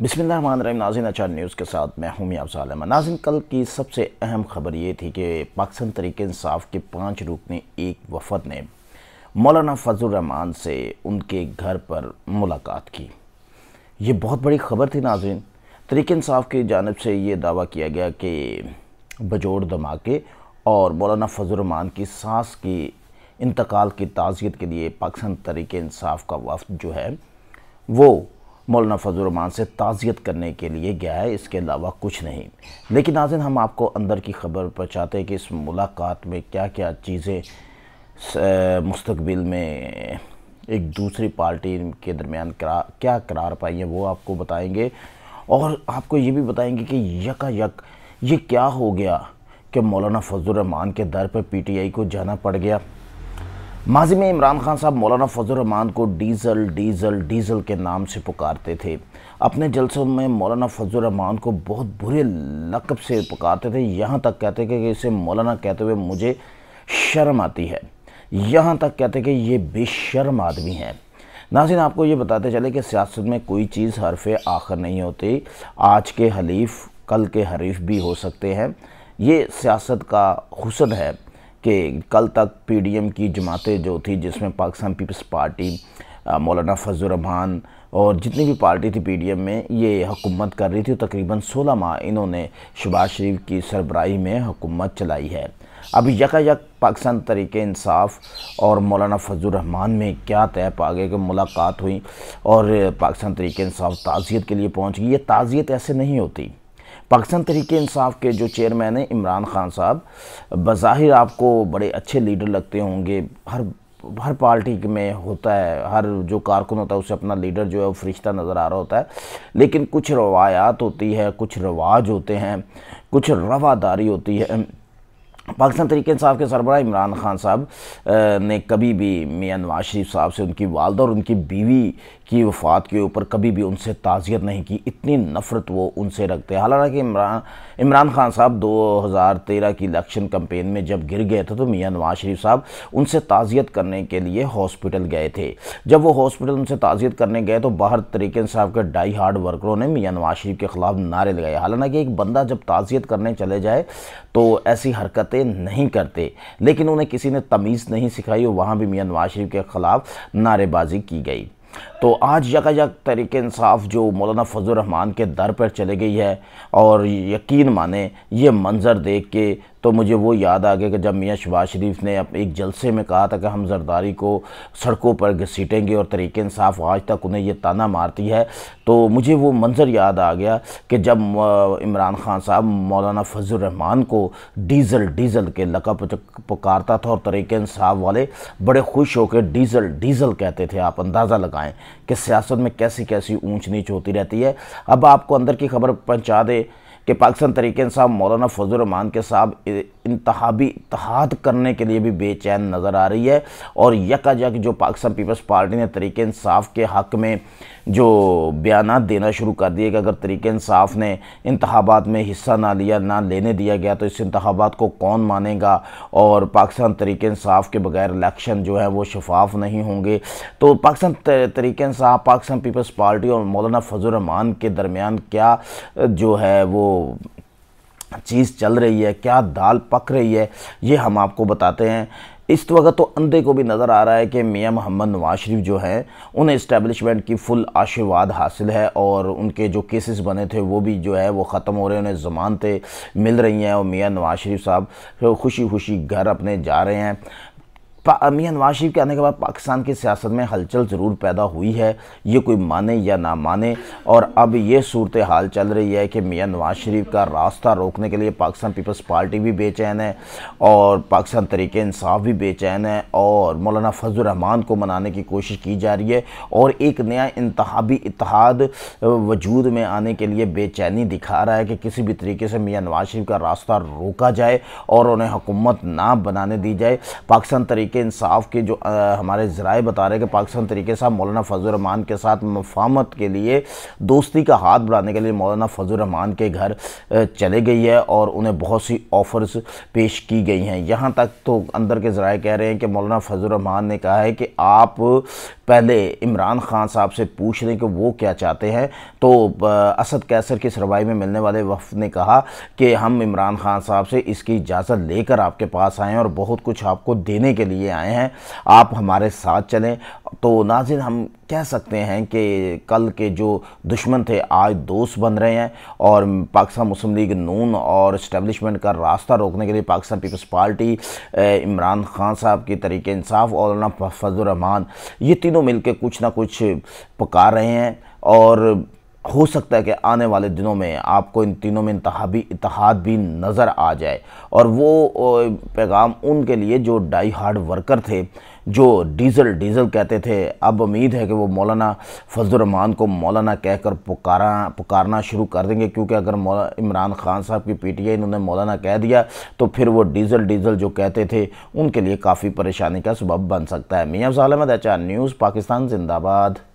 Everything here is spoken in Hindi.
बिसमीम नाजिन अचार न्यूज़ के साथ मैं हूँ मियाँ सालम नाजिन कल की सबसे अहम खबर ये थी कि पाकिस्तान तरीके इंसाफ के पाँच रुकने एक वफद ने मौलाना फजलरहमान से उनके घर पर मुलाकात की ये बहुत बड़ी खबर थी नाजिन तरीके इंसाफ की जानब से ये दावा किया गया कि बजोड़ धमाके और मौलाना फजलरहमान की सांस की इंतकाल की ताज़ियत के लिए पाकिस्तान तरीके इंसाफ का वफद जो है वो मौलाना रमान से ताज़ियत करने के लिए गया है इसके अलावा कुछ नहीं लेकिन नाजिन हम आपको अंदर की खबर पहुँचाते हैं कि इस मुलाकात में क्या क्या चीज़ें मुस्तबिल में एक दूसरी पार्टी के दरमियान करा क्या करार पाई है वो आपको बताएंगे और आपको ये भी बताएंगे कि यका यक ये क्या हो गया कि मौलाना फजल रमान के दर पर आई को जाना पड़ गया माजी में इमरान खान साहब मौलाना रहमान को डीज़ल डीज़ल डीज़ल के नाम से पुकारते थे अपने जलसों में मौलाना रहमान को बहुत बुरे लकब से पुकारते थे यहाँ तक कहते कि इसे मौलाना कहते हुए मुझे शर्म आती है यहाँ तक कहते कि ये बेशर्म आदमी है नाजिन आपको ये बताते चले कि सियासत में कोई चीज़ हरफ आखिर नहीं होती आज के हलीफ कल के हरीफ भी हो सकते हैं ये सियासत का हुसन है कि कल तक पीडीएम की जमातें जो थी जिसमें पाकिस्तान पीपल्स पार्टी मौलाना फजलरहमान और जितनी भी पार्टी थी पीडीएम में ये हुकूमत कर रही थी तकरीबन 16 माह इन्होंने शबाज शरीफ की सरबराही में हुकूमत चलाई है अब यका यक पाकिस्तान तरीके इंसाफ और मौलाना फजल रहमान में क्या तय पा गए कि मुलाकात हुई और पाकिस्तान तरीके इंसाफ ताज़ियत के लिए पहुँच गई ये ताज़ियत ऐसे नहीं होती पाकिस्तान तरीके इंसाफ के जो चेयरमैन हैं इमरान खान साहब बज़ाहिर आपको बड़े अच्छे लीडर लगते होंगे हर हर पार्टी में होता है हर जो कारकुन होता है उसे अपना लीडर जो है वो फरिश्ता नज़र आ रहा होता है लेकिन कुछ रवायात होती है कुछ रवाज होते हैं कुछ रवादारी होती है पाकिस्तान तरीके साहब के सरबरा इमरान खान साहब ने कभी भी मियाँ नवाज शरीफ साहब से उनकी वालदा और उनकी बीवी की वफ़ात के ऊपर कभी भी उनसे ताज़ियत नहीं की इतनी नफ़रत वो उनसे रखते हालांकि इमरान इमरान खान साहब 2013 की इलेक्शन कम्पेन में जब गिर गए थे तो मियां नवाज शरीफ साहब उनसे ताज़ियत करने के लिए हॉस्पिटल गए थे जब वो हॉस्पिटल उनसे ताज़ियत करने गए तो बाहर तरीकन साहब के डाई हार्ड वर्करों ने मियाँ नवाज शरीफ के ख़िलाफ़ नारे लगाए हालांकि एक बंदा जब ताज़ियत करने चले जाए तो ऐसी हरकतें नहीं करते लेकिन उन्हें किसी ने तमीज़ नहीं सिखाई और वहाँ भी मियाँ नवाज शरीफ के ख़िलाफ़ नारेबाजी की गई तो आज जगह तरीक इंसाफ जो मौलाना फजल रहमान के दर पर चले गई है और यकीन माने ये मंज़र देख के तो मुझे वो याद आ गया कि जब मियाँ शबाज शरीफ ने एक जलसे में कहा था कि हम जरदारी को सड़कों पर घसीटेंगे और तरीके इंसाफ आज तक उन्हें ये ताना मारती है तो मुझे वो मंज़र याद आ गया कि जब इमरान खान साहब मौलाना फजल रहमान को डीज़ल डीज़ल के लकब पुकारता था और तरीके इंसाफ वाले बड़े खुश होकर डीज़ल डीज़ल कहते थे आप अंदाज़ा लगाएँ कि सियासत में कैसी कैसी ऊंच नीच होती रहती है अब आपको अंदर की खबर पहुँचा दे कि पाकिस्तान तरीके साहब मौलाना फजल रमान के साहब इंतहाबी इतहाद करने के लिए भी बेचैन नज़र आ रही है और यकाजक जो पाकिस्तान पीपल्स पार्टी ने तरीके इंसाफ के हक़ में जो बयान देना शुरू कर दिए कि अगर तरीके इंसाफ ने इंतबात में हिस्सा ना लिया ना लेने दिया गया तो इस इंतबात को कौन मानेगा और पाकिस्तान तरीके इंसाफ के बगैर इलेक्शन जो है वो शफाफ नहीं होंगे तो पाकिस्तान तरीके इंसाफ पाकिस्तान पीपल्स पार्टी और मौलाना फजल रमान के दरमियान क्या जो है वो चीज़ चल रही है क्या दाल पक रही है ये हम आपको बताते हैं इस वक्त तो अंधे को भी नज़र आ रहा है कि मियाँ मोहम्मद नवाज शरीफ जो हैं उन्हें इस्टेबलिशमेंट की फुल आशीर्वाद हासिल है और उनके जो केसेस बने थे वो भी जो है वो ख़त्म हो रहे हैं उन्हें ज़मानतें मिल रही हैं और मियाँ नवाज शरीफ साहब खुशी खुशी घर अपने जा रहे हैं मियाँ नवाज शरीफ के आने के बाद पाकिस्तान की सियासत में हलचल ज़रूर पैदा हुई है ये कोई माने या ना माने और अब ये सूरत हाल चल रही है कि मियाँ नवाज शरीफ का रास्ता रोकने के लिए पाकिस्तान पीपल्स पार्टी भी बेचैन है और पाकिस्तान तरीके इंसाफ भी बेचैन है और मौलाना रहमान को मनाने की कोशिश की जा रही है और एक नया इंतबी इतिहाद वजूद में आने के लिए बेचैनी दिखा रहा है कि किसी भी तरीके से मियाँ नवाज शरीफ का रास्ता रोका जाए और उन्हें हुकूमत ना बनाने दी जाए पाकिस्तान तरीके तहरीक इंसाफ के जो आ, हमारे ज़राए बता रहे हैं कि पाकिस्तान तरीके साहब मौलाना फजलरहमान के साथ मफामत के लिए दोस्ती का हाथ बढ़ाने के लिए मौलाना फजलरहमान के घर चले गई है और उन्हें बहुत सी ऑफर्स पेश की गई हैं यहाँ तक तो अंदर के ज़राए कह रहे हैं कि मौलाना फजलरहमान ने कहा है कि आप पहले इमरान खान साहब से पूछ लें कि वो क्या चाहते हैं तो असद कैसर की सरवाई में मिलने वाले वफ ने कहा कि हम इमरान खान साहब से इसकी इजाज़त लेकर आपके पास आएँ और बहुत कुछ आपको देने के लिए लिए आए हैं आप हमारे साथ चलें तो नाजिन हम कह सकते हैं कि कल के जो दुश्मन थे आज दोस्त बन रहे हैं और पाकिस्तान मुस्लिम लीग नून और इस्टेबलिशमेंट का रास्ता रोकने के लिए पाकिस्तान पीपल्स पार्टी इमरान खान साहब की तरीके इंसाफ और फजल रहमान ये तीनों मिलकर कुछ ना कुछ पुकार रहे हैं और हो सकता है कि आने वाले दिनों में आपको इन तीनों में इंतहाबी इतिहाद भी नज़र आ जाए और वो पैगाम उनके लिए जो डाई हार्ड वर्कर थे जो डीज़ल डीज़ल कहते थे अब उम्मीद है कि वो मौलाना फजलरहमान को मौलाना कहकर पुकारा पुकारना शुरू कर देंगे क्योंकि अगर इमरान खान साहब की पीटीआई इन्होंने मौलाना कह दिया तो फिर वो डीज़ल डीज़ल जो कहते थे उनके लिए काफ़ी परेशानी का सबब बन सकता है मियाँ साल अहमद अच्छा न्यूज़ पाकिस्तान जिंदाबाद